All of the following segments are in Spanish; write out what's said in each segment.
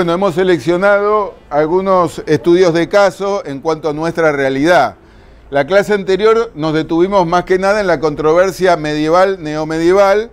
Bueno, hemos seleccionado algunos estudios de caso en cuanto a nuestra realidad. La clase anterior nos detuvimos más que nada en la controversia medieval, neomedieval,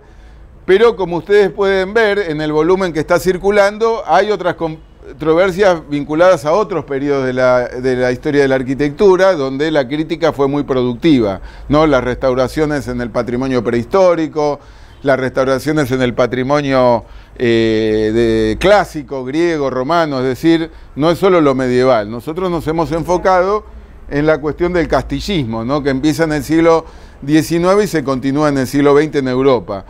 pero como ustedes pueden ver en el volumen que está circulando, hay otras controversias vinculadas a otros periodos de la, de la historia de la arquitectura, donde la crítica fue muy productiva, ¿no? Las restauraciones en el patrimonio prehistórico, las restauraciones en el patrimonio eh, clásico, griego, romano, es decir, no es solo lo medieval. Nosotros nos hemos enfocado en la cuestión del castillismo, ¿no? que empieza en el siglo XIX y se continúa en el siglo XX en Europa.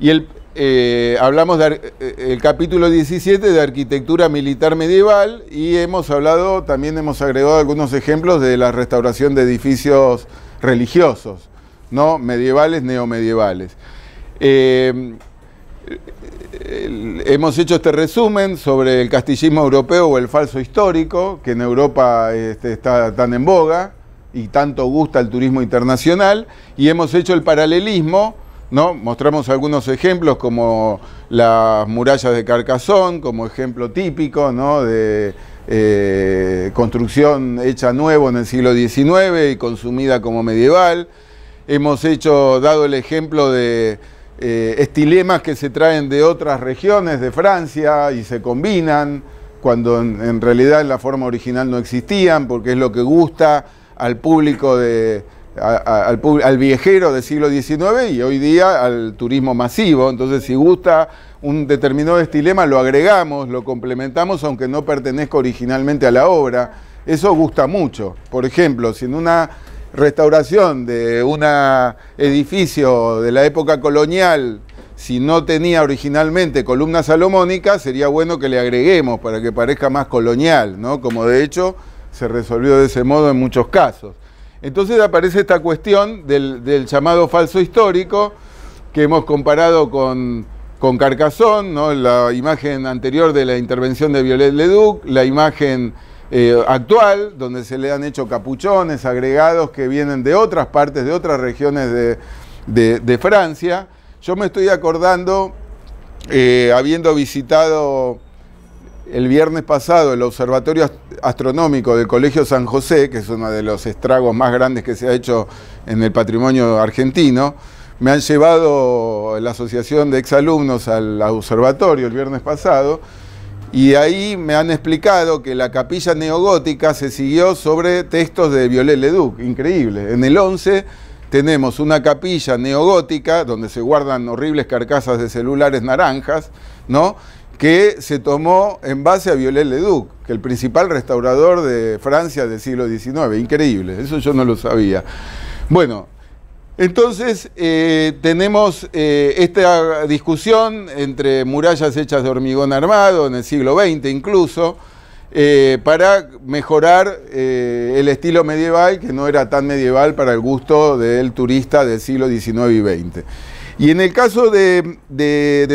Y eh, hablamos del eh, capítulo 17 de arquitectura militar medieval y hemos hablado, también hemos agregado algunos ejemplos de la restauración de edificios religiosos, ¿no? medievales, neomedievales. Eh, hemos hecho este resumen sobre el castillismo europeo o el falso histórico, que en Europa este, está tan en boga y tanto gusta el turismo internacional, y hemos hecho el paralelismo, ¿no? Mostramos algunos ejemplos como las murallas de Carcassón como ejemplo típico, De, eh, construcción hecha nuevo en el siglo XIX y consumida como medieval. Hemos hecho, dado el ejemplo de eh, estilemas que se traen de otras regiones de Francia y se combinan, cuando en, realidad en la forma original no existían, porque es lo que gusta al público de. al, al, viajero del siglo XIX y hoy día al turismo masivo. Entonces, si gusta un determinado estilema, lo agregamos, lo complementamos, aunque no pertenezca originalmente a la obra. Eso gusta mucho. Por ejemplo, si en una restauración de un edificio de la época colonial, si no tenía originalmente columnas salomónicas, sería bueno que le agreguemos para que parezca más colonial, ¿no? Como de hecho se resolvió de ese modo en muchos casos. Entonces aparece esta cuestión del, llamado falso histórico, que hemos comparado con, con Carcassón, ¿no? la imagen anterior de la intervención de Violet Leduc, la imagen eh, actual, donde se le han hecho capuchones, agregados que vienen de otras partes, de otras regiones de, Francia. Yo me estoy acordando, eh, habiendo visitado el viernes pasado el Observatorio Astronómico del Colegio San José, que es uno de los estragos más grandes que se ha hecho en el patrimonio argentino, me han llevado la Asociación de Exalumnos al observatorio el viernes pasado y ahí me han explicado que la capilla neogótica se siguió sobre textos de Violet Leduc, increíble. En el 11 tenemos una capilla neogótica donde se guardan horribles carcasas de celulares naranjas, ¿no? que se tomó en base a Violet Leduc, que el principal restaurador de Francia del siglo XIX. Increíble, eso yo no lo sabía. Bueno, entonces, eh, tenemos eh, esta discusión entre murallas hechas de hormigón armado, en el siglo XX incluso, eh, para mejorar el estilo medieval, que no era tan medieval para el gusto del turista del siglo XIX y XX. Y en el caso de,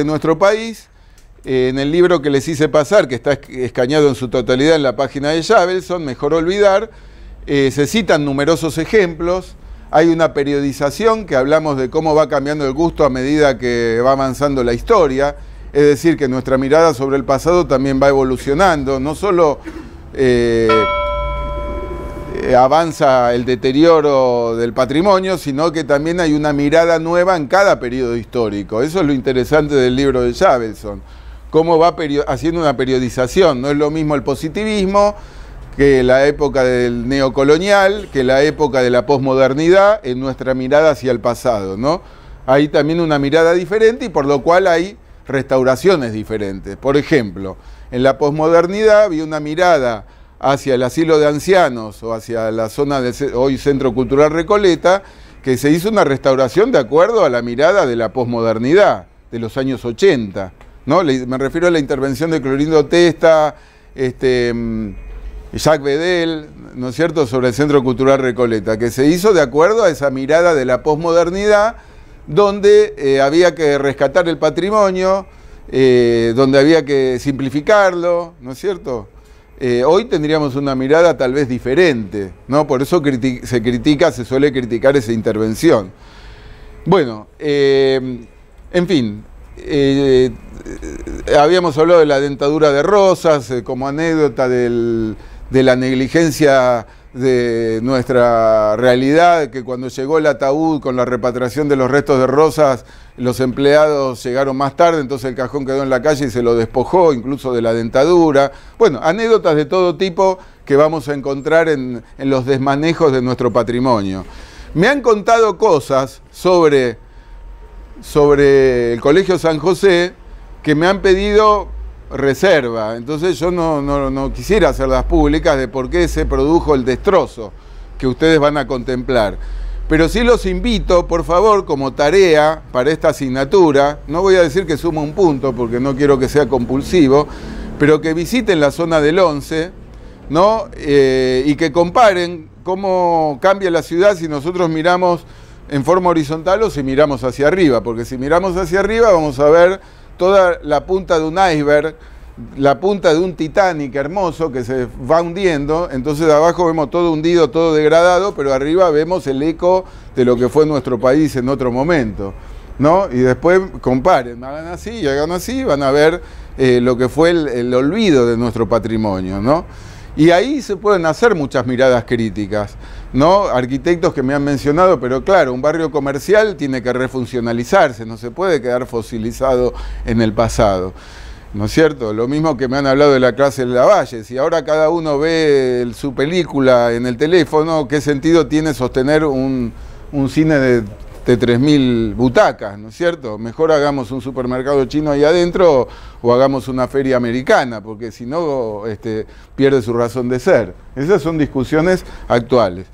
nuestro país, en el libro que les hice pasar, que está escañado en su totalidad en la página de Javelson, Mejor Olvidar, se citan numerosos ejemplos hay una periodización que hablamos de cómo va cambiando el gusto a medida que va avanzando la historia, es decir, que nuestra mirada sobre el pasado también va evolucionando, no solo eh, eh, avanza el deterioro del patrimonio, sino que también hay una mirada nueva en cada periodo histórico. Eso es lo interesante del libro de Javelson, cómo va haciendo una periodización, no es lo mismo el positivismo, que la época del neocolonial, que la época de la posmodernidad, en nuestra mirada hacia el pasado, ¿no? Hay también una mirada diferente y por lo cual hay restauraciones diferentes. Por ejemplo, en la posmodernidad había una mirada hacia el asilo de ancianos o hacia la zona de hoy Centro Cultural Recoleta, que se hizo una restauración de acuerdo a la mirada de la posmodernidad de los años 80. ¿no? Me refiero a la intervención de Clorindo Testa, este, mm, Jacques Bedel, ¿no es cierto?, sobre el Centro Cultural Recoleta, que se hizo de acuerdo a esa mirada de la posmodernidad, donde eh, había que rescatar el patrimonio, eh, donde había que simplificarlo, ¿no es cierto? Eh, hoy tendríamos una mirada tal vez diferente, ¿no? Por eso se critica, se suele criticar esa intervención. Bueno, en fin, habíamos hablado de la dentadura de rosas como anécdota del de la negligencia de nuestra realidad, que cuando llegó el ataúd con la repatriación de los restos de Rosas, los empleados llegaron más tarde, entonces el cajón quedó en la calle y se lo despojó, incluso de la dentadura. Bueno, anécdotas de todo tipo que vamos a encontrar en, los desmanejos de nuestro patrimonio. Me han contado cosas sobre, sobre el Colegio San José que me han pedido reserva. Entonces yo no, no, no quisiera hacerlas públicas de por qué se produjo el destrozo que ustedes van a contemplar. Pero sí los invito, por favor, como tarea para esta asignatura, no voy a decir que sumo un punto porque no quiero que sea compulsivo, pero que visiten la zona del 11 ¿no? Eh, y que comparen cómo cambia la ciudad si nosotros miramos en forma horizontal o si miramos hacia arriba, porque si miramos hacia arriba vamos a ver toda la punta de un iceberg, la punta de un Titanic hermoso que se va hundiendo, entonces abajo vemos todo hundido, todo degradado, pero arriba vemos el eco de lo que fue nuestro país en otro momento. ¿No? Y después comparen, hagan así y hagan así, van a ver eh, lo que fue el, el, olvido de nuestro patrimonio, ¿no? Y ahí se pueden hacer muchas miradas críticas, ¿no? Arquitectos que me han mencionado, pero claro, un barrio comercial tiene que refuncionalizarse, no se puede quedar fosilizado en el pasado. ¿No es cierto? Lo mismo que me han hablado de la clase de Lavalle. Si ahora cada uno ve su película en el teléfono, ¿qué sentido tiene sostener un, un cine de de 3.000 butacas, ¿no es cierto? Mejor hagamos un supermercado chino ahí adentro o, hagamos una feria americana, porque si no este, pierde su razón de ser. Esas son discusiones actuales.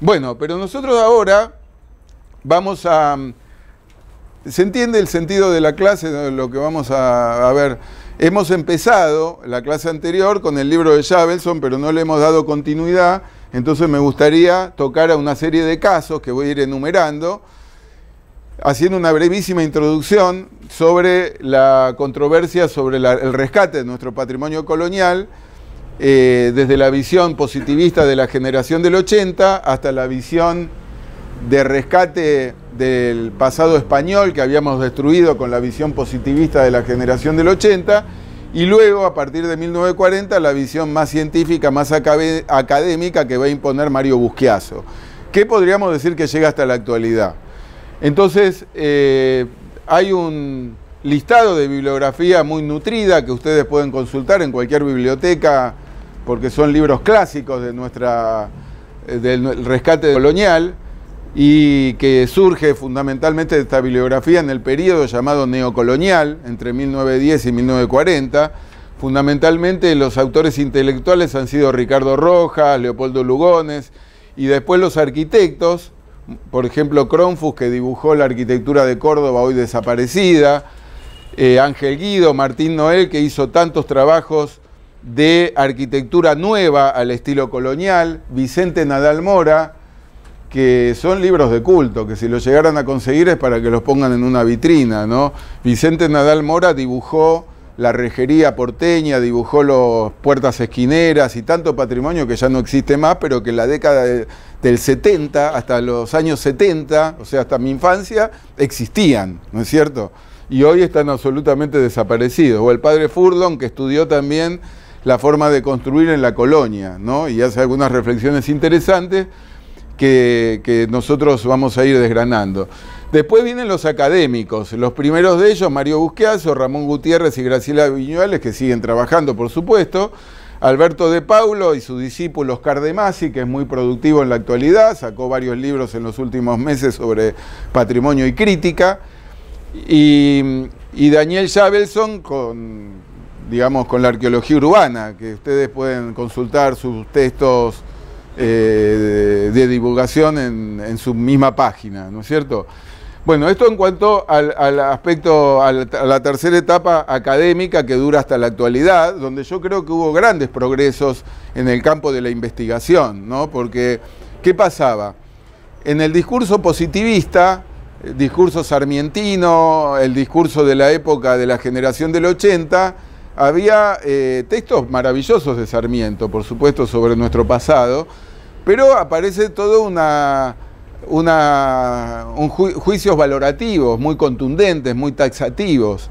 Bueno, pero nosotros ahora vamos a... Mm, ¿Se entiende el sentido de la clase, lo que vamos a, ver? Hemos empezado la clase anterior con el libro de Javelson, pero no le hemos dado continuidad, entonces me gustaría tocar a una serie de casos que voy a ir enumerando haciendo una brevísima introducción sobre la controversia sobre el rescate de nuestro patrimonio colonial, eh, desde la visión positivista de la generación del 80 hasta la visión de rescate del pasado español que habíamos destruido con la visión positivista de la generación del 80 y luego a partir de 1940 la visión más científica, más académica que va a imponer Mario Busquiazo, ¿Qué podríamos decir que llega hasta la actualidad. Entonces, eh, hay un listado de bibliografía muy nutrida que ustedes pueden consultar en cualquier biblioteca, porque son libros clásicos de nuestra, eh, del rescate colonial y que surge fundamentalmente de esta bibliografía en el periodo llamado neocolonial, entre 1910 y 1940. Fundamentalmente los autores intelectuales han sido Ricardo Rojas, Leopoldo Lugones y después los arquitectos, por ejemplo, Cronfus, que dibujó la arquitectura de Córdoba, hoy desaparecida, eh, Ángel Guido, Martín Noel, que hizo tantos trabajos de arquitectura nueva al estilo colonial, Vicente Nadal Mora, que son libros de culto, que si los llegaran a conseguir es para que los pongan en una vitrina, ¿no? Vicente Nadal Mora dibujó la rejería porteña, dibujó los puertas esquineras y tanto patrimonio que ya no existe más, pero que en la década del 70 hasta los años 70, o sea, hasta mi infancia, existían, ¿no es cierto? Y hoy están absolutamente desaparecidos. O el padre Furdon, que estudió también la forma de construir en la colonia, ¿no? Y hace algunas reflexiones interesantes que nosotros vamos a ir desgranando. Después vienen los académicos, los primeros de ellos, Mario Busqueazo, Ramón Gutiérrez y Graciela Viñuales, que siguen trabajando, por supuesto. Alberto de Paulo y su discípulo Oscar de Masi, que es muy productivo en la actualidad, sacó varios libros en los últimos meses sobre patrimonio y crítica. Y, Daniel Javelson con, digamos, con la arqueología urbana, que ustedes pueden consultar sus textos eh, de divulgación en, su misma página, ¿no es cierto? Bueno, esto en cuanto al, aspecto, a la, tercera etapa académica que dura hasta la actualidad, donde yo creo que hubo grandes progresos en el campo de la investigación, ¿no? Porque, ¿qué pasaba? En el discurso positivista, discurso sarmientino, el discurso de la época de la generación del 80, había eh, textos maravillosos de Sarmiento, por supuesto, sobre nuestro pasado, pero aparece todo una, un juicios valorativos muy contundentes, muy taxativos.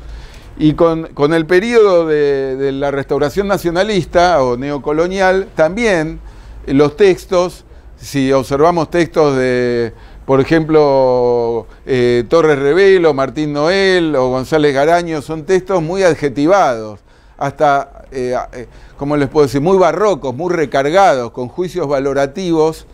Y con, el periodo de, la restauración nacionalista o neocolonial, también los textos, si observamos textos de, por ejemplo, eh, Torres Rebelo, Martín Noel o González Garaño, son textos muy adjetivados hasta, eh, eh, como les puedo decir, muy barrocos, muy recargados, con juicios valorativos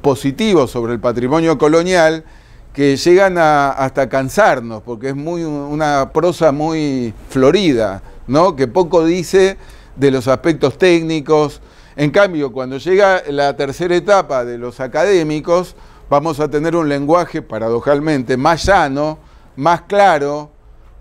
positivos sobre el patrimonio colonial que llegan a, hasta cansarnos, porque es muy, una prosa muy florida, ¿no? que poco dice de los aspectos técnicos. En cambio, cuando llega la tercera etapa de los académicos, vamos a tener un lenguaje, paradojalmente, más llano, más claro,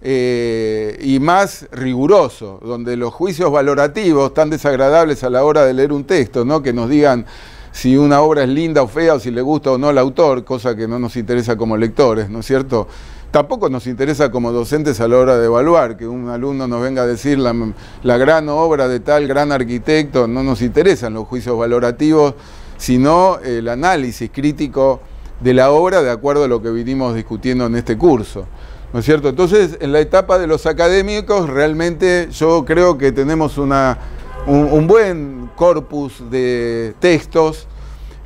eh, y más riguroso, donde los juicios valorativos tan desagradables a la hora de leer un texto, ¿no? que nos digan si una obra es linda o fea o si le gusta o no al autor, cosa que no nos interesa como lectores, ¿no es cierto? Tampoco nos interesa como docentes a la hora de evaluar, que un alumno nos venga a decir la, la gran obra de tal gran arquitecto, no nos interesan los juicios valorativos, sino el análisis crítico de la obra de acuerdo a lo que vinimos discutiendo en este curso. ¿No es cierto? Entonces, en la etapa de los académicos, realmente yo creo que tenemos una, un, buen corpus de textos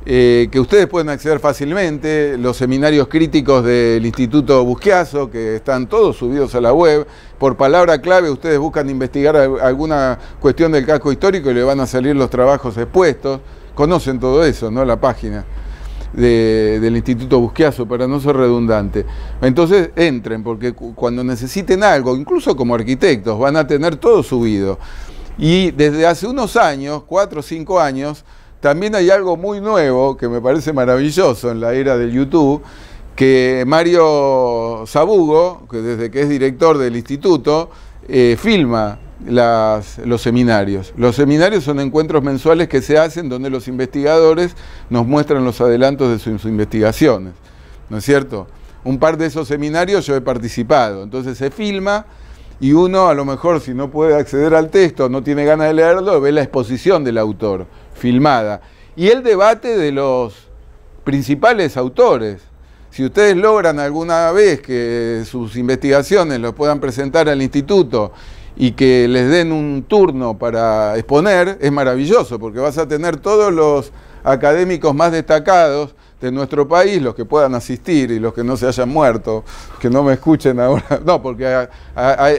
eh, que ustedes pueden acceder fácilmente, los seminarios críticos del Instituto Busquiazo, que están todos subidos a la web. Por palabra clave, ustedes buscan investigar alguna cuestión del casco histórico y le van a salir los trabajos expuestos. Conocen todo eso, ¿no? La página del Instituto Busquiazo, para no ser redundante. Entonces entren, porque cuando necesiten algo, incluso como arquitectos, van a tener todo subido. Y desde hace unos años, cuatro o cinco años, también hay algo muy nuevo que me parece maravilloso en la era del YouTube, que Mario Sabugo, que desde que es director del instituto, eh, filma los seminarios. Los seminarios son encuentros mensuales que se hacen donde los investigadores nos muestran los adelantos de sus investigaciones, ¿no es cierto? Un par de esos seminarios yo he participado, entonces se filma y uno a lo mejor si no puede acceder al texto, no tiene ganas de leerlo, ve la exposición del autor filmada y el debate de los principales autores. Si ustedes logran alguna vez que sus investigaciones lo puedan presentar al instituto y que les den un turno para exponer es maravilloso, porque vas a tener todos los académicos más destacados de nuestro país, los que puedan asistir y los que no se hayan muerto, que no me escuchen ahora, no, porque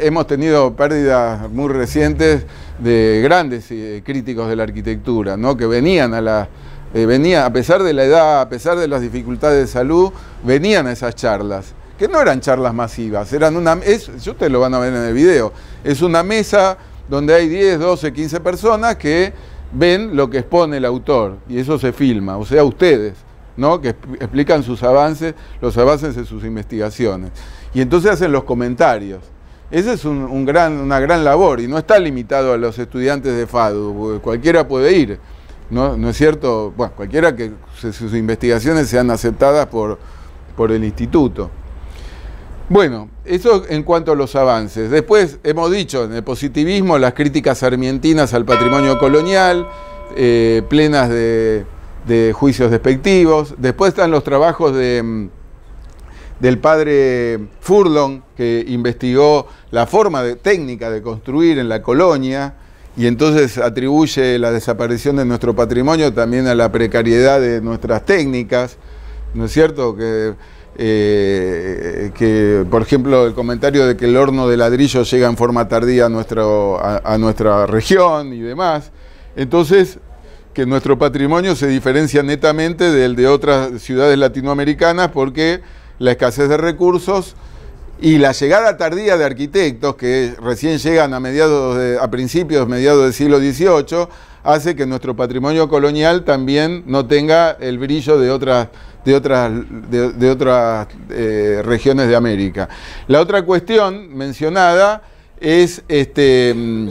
hemos tenido pérdidas muy recientes de grandes eh, críticos de la arquitectura, ¿no? que venían a la... Eh, a pesar de la edad, a pesar de las dificultades de salud, venían a esas charlas que no eran charlas masivas, eran una es, ustedes lo van a ver en el video, es una mesa donde hay 10, 12, 15 personas que ven lo que expone el autor y eso se filma, o sea, ustedes, ¿no? que explican sus avances, los avances de sus investigaciones. Y entonces hacen los comentarios. Esa es gran, una gran labor y no está limitado a los estudiantes de FADU, cualquiera puede ir. ¿no? es cierto? Bueno, cualquiera que sus investigaciones sean aceptadas por, por el instituto. Bueno, eso en cuanto a los avances. Después hemos dicho en el positivismo las críticas sarmientinas al patrimonio colonial, eh, plenas de, juicios despectivos. Después están los trabajos de, mm, del padre Furlong, que investigó la forma de, técnica de construir en la colonia y entonces atribuye la desaparición de nuestro patrimonio también a la precariedad de nuestras técnicas, ¿no es cierto? Que eh, que, por ejemplo, el comentario de que el horno de ladrillo llega en forma tardía a, nuestro, a, nuestra región y demás. Entonces, que nuestro patrimonio se diferencia netamente del de otras ciudades latinoamericanas porque la escasez de recursos y la llegada tardía de arquitectos que recién llegan a mediados de, a principios, mediados del siglo XVIII, hace que nuestro patrimonio colonial también no tenga el brillo de otras de otras, de, otras eh, regiones de América. La otra cuestión mencionada es este. Mm,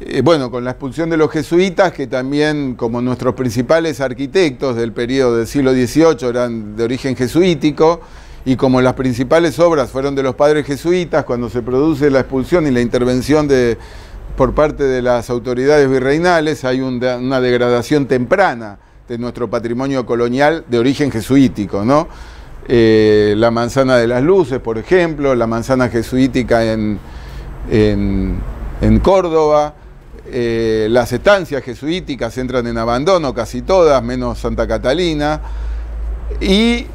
eh, bueno, con la expulsión de los jesuitas, que también como nuestros principales arquitectos del periodo del siglo XVIII eran de origen jesuítico, y como las principales obras fueron de los padres jesuitas, cuando se produce la expulsión y la intervención de, por parte de las autoridades virreinales, hay una degradación temprana de nuestro patrimonio colonial de origen jesuítico, ¿no? Eh, la manzana de las luces, por ejemplo, la manzana jesuítica en, Córdoba, eh, las estancias jesuíticas entran en abandono casi todas, menos Santa Catalina, y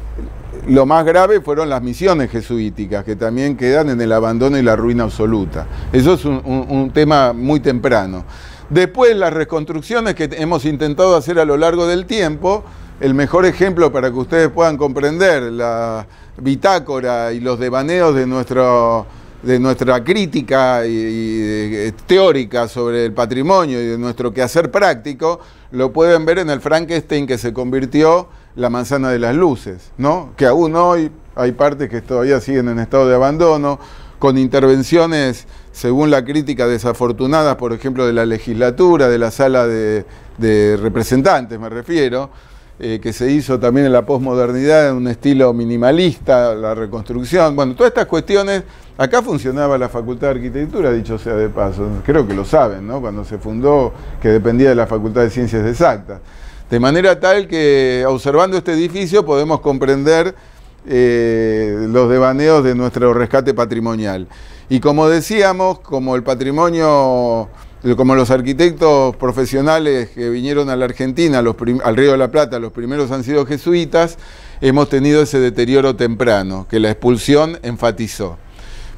lo más grave fueron las misiones jesuíticas, que también quedan en el abandono y la ruina absoluta. Eso es un tema muy temprano. Después las reconstrucciones que hemos intentado hacer a lo largo del tiempo, el mejor ejemplo para que ustedes puedan comprender la bitácora y los devaneos de, nuestro, de nuestra crítica y, eh, teórica sobre el patrimonio y de nuestro quehacer práctico, lo pueden ver en el Frankenstein que se convirtió la manzana de las luces, ¿no? que aún hoy hay partes que todavía siguen en estado de abandono, con intervenciones según la crítica desafortunada, por ejemplo, de la legislatura, de la sala de, representantes, me refiero, eh, que se hizo también en la posmodernidad, en un estilo minimalista, la reconstrucción. Bueno, todas estas cuestiones, acá funcionaba la Facultad de Arquitectura, dicho sea de paso, creo que lo saben, ¿no? Cuando se fundó, que dependía de la Facultad de Ciencias Exactas. De manera tal que observando este edificio podemos comprender eh, los devaneos de nuestro rescate patrimonial. Y como decíamos, como el patrimonio, como los arquitectos profesionales que vinieron a la Argentina, al Río de la Plata, los primeros han sido jesuitas, hemos tenido ese deterioro temprano que la expulsión enfatizó.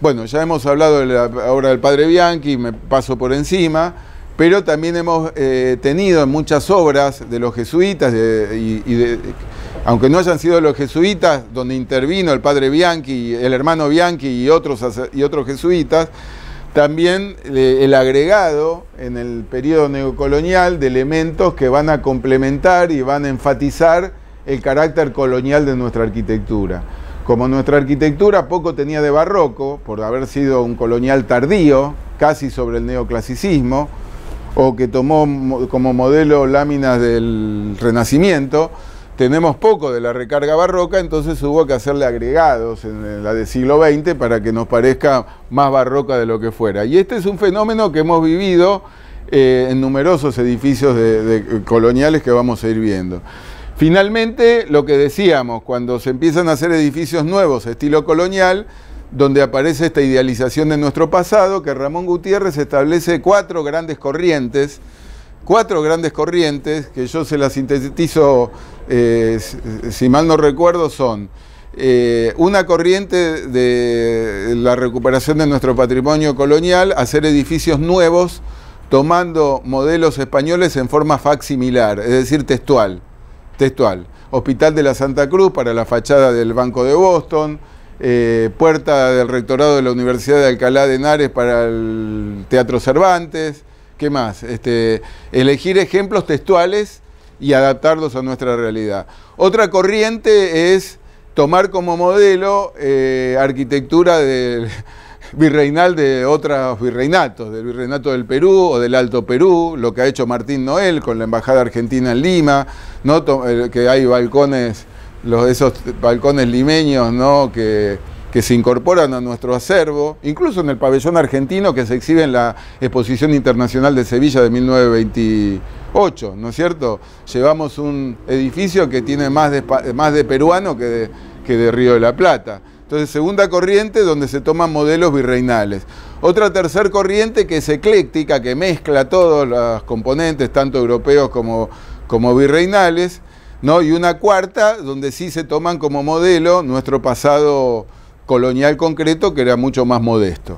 Bueno, ya hemos hablado de la obra del padre Bianchi, me paso por encima, pero también hemos eh, tenido en muchas obras de los jesuitas y de aunque no hayan sido los jesuitas, donde intervino el padre Bianchi, el hermano Bianchi y otros, y otros jesuitas, también eh, el agregado en el periodo neocolonial de elementos que van a complementar y van a enfatizar el carácter colonial de nuestra arquitectura. Como nuestra arquitectura poco tenía de barroco, por haber sido un colonial tardío, casi sobre el neoclasicismo, o que tomó como modelo láminas del Renacimiento, tenemos poco de la recarga barroca, entonces hubo que hacerle agregados en la de siglo XX para que nos parezca más barroca de lo que fuera. Y este es un fenómeno que hemos vivido eh, en numerosos edificios eh, coloniales que vamos a ir viendo. Finalmente, lo que decíamos, cuando se empiezan a hacer edificios nuevos, estilo colonial, donde aparece esta idealización de nuestro pasado, que Ramón Gutiérrez establece cuatro grandes corrientes, cuatro grandes corrientes, que yo se las sintetizo eh, si mal no recuerdo, son eh, una corriente de la recuperación de nuestro patrimonio colonial, hacer edificios nuevos tomando modelos españoles en forma facsimilar, es decir, textual. Textual. Hospital de la Santa Cruz para la fachada del Banco de Boston, eh, puerta del rectorado de la Universidad de Alcalá de Henares para el Teatro Cervantes, ¿qué más? Este, elegir ejemplos textuales y adaptarlos a nuestra realidad. Otra corriente es tomar como modelo eh, arquitectura del virreinal de otros virreinatos, del virreinato del Perú o del Alto Perú, lo que ha hecho Martín Noel con la Embajada Argentina en Lima, ¿no? Eh, que hay balcones, los, esos balcones limeños ¿no? que que se incorporan a nuestro acervo, incluso en el pabellón argentino que se exhibe en la Exposición Internacional de Sevilla de 1928, ¿no es cierto? Llevamos un edificio que tiene más de, más de peruano que de, que de Río de la Plata. Entonces, segunda corriente donde se toman modelos virreinales. Otra tercer corriente que es ecléctica, que mezcla todos los componentes, tanto europeos como, como virreinales, ¿no? Y una cuarta donde sí se toman como modelo nuestro pasado colonial concreto que era mucho más modesto.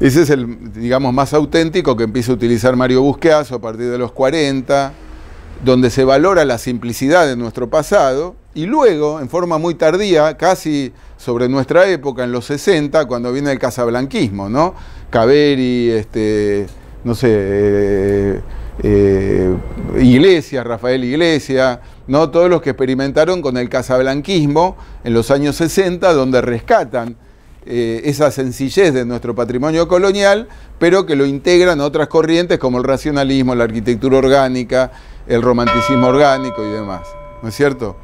Ese es el, digamos, más auténtico que empieza a utilizar Mario Busqueazo a partir de los 40, donde se valora la simplicidad de nuestro pasado y luego, en forma muy tardía, casi sobre nuestra época, en los 60, cuando viene el casablanquismo, ¿no? Caveri, este, no sé, eh, eh, Iglesias, Rafael Iglesias, ¿no? todos los que experimentaron con el casablanquismo en los años 60, donde rescatan eh, esa sencillez de nuestro patrimonio colonial, pero que lo integran a otras corrientes como el racionalismo, la arquitectura orgánica, el romanticismo orgánico y demás. ¿No es cierto?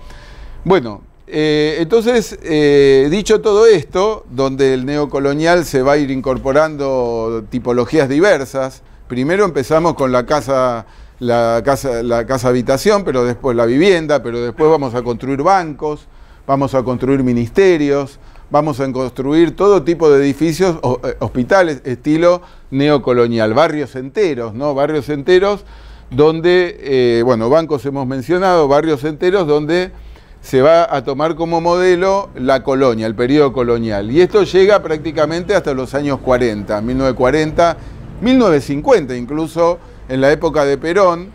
Bueno, eh, entonces, eh, dicho todo esto, donde el neocolonial se va a ir incorporando tipologías diversas, primero empezamos con la casa, la casa, la casa habitación, pero después la vivienda, pero después vamos a construir bancos, vamos a construir ministerios, vamos a construir todo tipo de edificios, eh, hospitales, estilo neocolonial, barrios enteros, ¿no? Barrios enteros donde, eh, bueno, bancos hemos mencionado, barrios enteros donde se va a tomar como modelo la colonia, el periodo colonial. Y esto llega prácticamente hasta los años 40, 1940, 1950 incluso, en la época de Perón,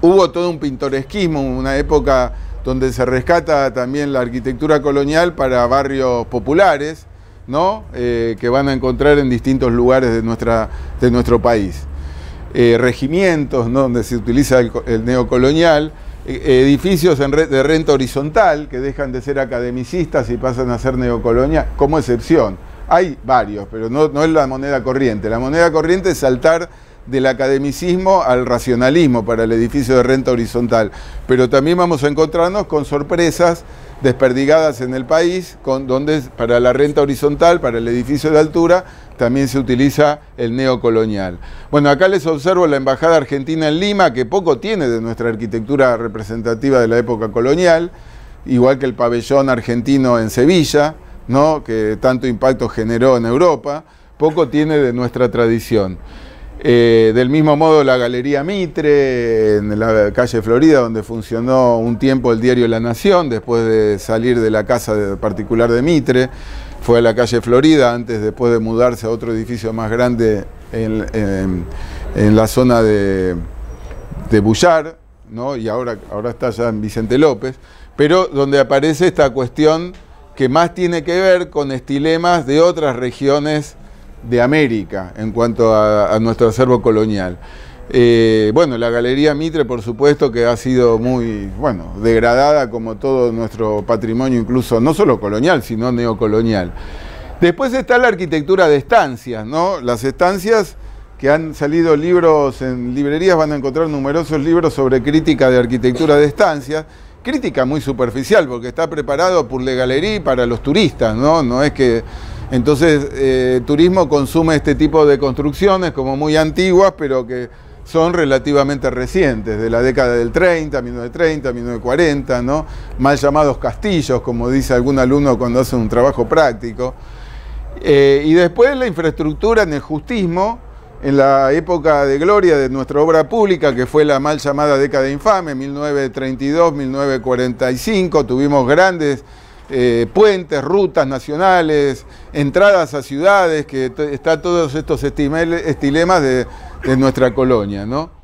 hubo todo un pintoresquismo, una época donde se rescata también la arquitectura colonial para barrios populares, eh, que van a encontrar en distintos lugares de, nuestra, de nuestro país. Eh, regimientos, donde se utiliza el, neocolonial, eh, edificios de renta horizontal que dejan de ser academicistas y pasan a ser neocolonial, como excepción. Hay varios, pero no, es la moneda corriente. La moneda corriente es saltar del academicismo al racionalismo para el edificio de renta horizontal. Pero también vamos a encontrarnos con sorpresas desperdigadas en el país, donde para la renta horizontal, para el edificio de altura, también se utiliza el neocolonial. Bueno, acá les observo la Embajada Argentina en Lima, que poco tiene de nuestra arquitectura representativa de la época colonial, igual que el pabellón argentino en Sevilla que tanto impacto generó en Europa, poco tiene de nuestra tradición. Eh, del mismo modo, la Galería Mitre, en la calle Florida, donde funcionó un tiempo el diario La Nación, después de salir de la casa particular de Mitre, fue a la calle Florida, antes después de mudarse a otro edificio más grande en, la zona de, de Bullar, ¿no? y ahora, ahora está ya en Vicente López, pero donde aparece esta cuestión que más tiene que ver con estilemas de otras regiones de América en cuanto a, nuestro acervo colonial. Eh, bueno, la Galería Mitre, por supuesto, que ha sido muy, bueno, degradada como todo nuestro patrimonio, incluso no solo colonial, sino neocolonial. Después está la arquitectura de estancias, ¿no? Las estancias que han salido libros en librerías, van a encontrar numerosos libros sobre crítica de arquitectura de estancias, crítica muy superficial, porque está preparado por Le galería para los turistas, ¿no? No es que. Entonces, eh, turismo consume este tipo de construcciones como muy antiguas, pero que son relativamente recientes, de la década del 30, 1930, 1940, ¿no? Mal llamados castillos, como dice algún alumno cuando hace un trabajo práctico. Eh, y después la infraestructura en el justismo en la época de gloria de nuestra obra pública, que fue la mal llamada década infame, 1932-1945, tuvimos grandes eh, puentes, rutas nacionales, entradas a ciudades, que están todos estos estilemas de, de nuestra colonia, ¿no?